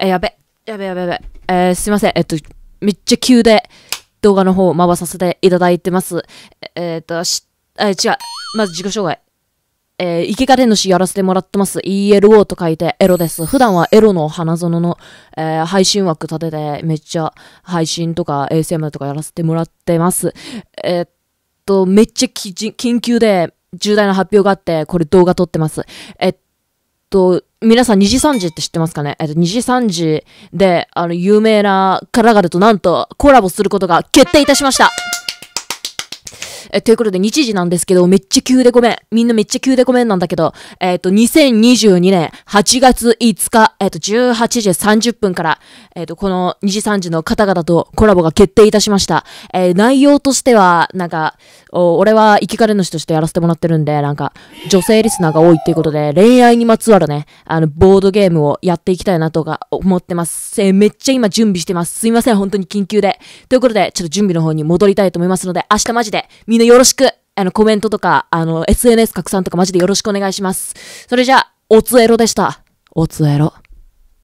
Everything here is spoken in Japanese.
え、やべ、やべやべやべ。えー、すいません。えっと、めっちゃ急で動画の方を回させていただいてます。えー、っと、し、え違う。まず自己紹介。えー、池金主やらせてもらってます。ELO と書いてエロです。普段はエロの花園の、えー、配信枠立てて、めっちゃ配信とか ASM とかやらせてもらってます。えー、っと、めっちゃ緊急で重大な発表があって、これ動画撮ってます。えっと、皆さん二次三次って知ってますかねえっと、二次三次で、あの、有名な方々となんとコラボすることが決定いたしましたえ、ということで日時なんですけど、めっちゃ急でごめん。みんなめっちゃ急でごめんなんだけど、えっ、ー、と、2022年8月5日、えっ、ー、と、18時30分から、えっ、ー、と、この2時3時の方々とコラボが決定いたしました。え内容としては、なんか、俺は生き枯の主としてやらせてもらってるんで、なんか、女性リスナーが多いっていうことで、恋愛にまつわるね、あの、ボードゲームをやっていきたいなとか思ってます。えめっちゃ今準備してます。すいません、本当に緊急で。ということで、ちょっと準備の方に戻りたいと思いますので、明日マジで、なよろしく、あの、コメントとか、あの、SNS 拡散とかマジでよろしくお願いします。それじゃあ、おつえろでした。おつえろ。